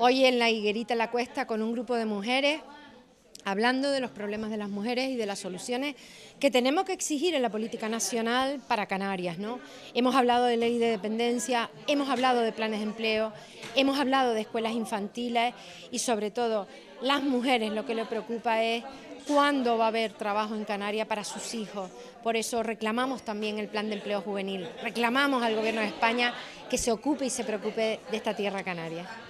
Hoy en la Higuerita La Cuesta con un grupo de mujeres hablando de los problemas de las mujeres y de las soluciones que tenemos que exigir en la política nacional para Canarias. Hemos hablado de ley de dependencia, hemos hablado de planes de empleo, hemos hablado de escuelas infantiles y sobre todo las mujeres lo que les preocupa es cuándo va a haber trabajo en Canarias para sus hijos. Por eso reclamamos también el plan de empleo juvenil, reclamamos al Gobierno de España que se ocupe y se preocupe de esta tierra canaria.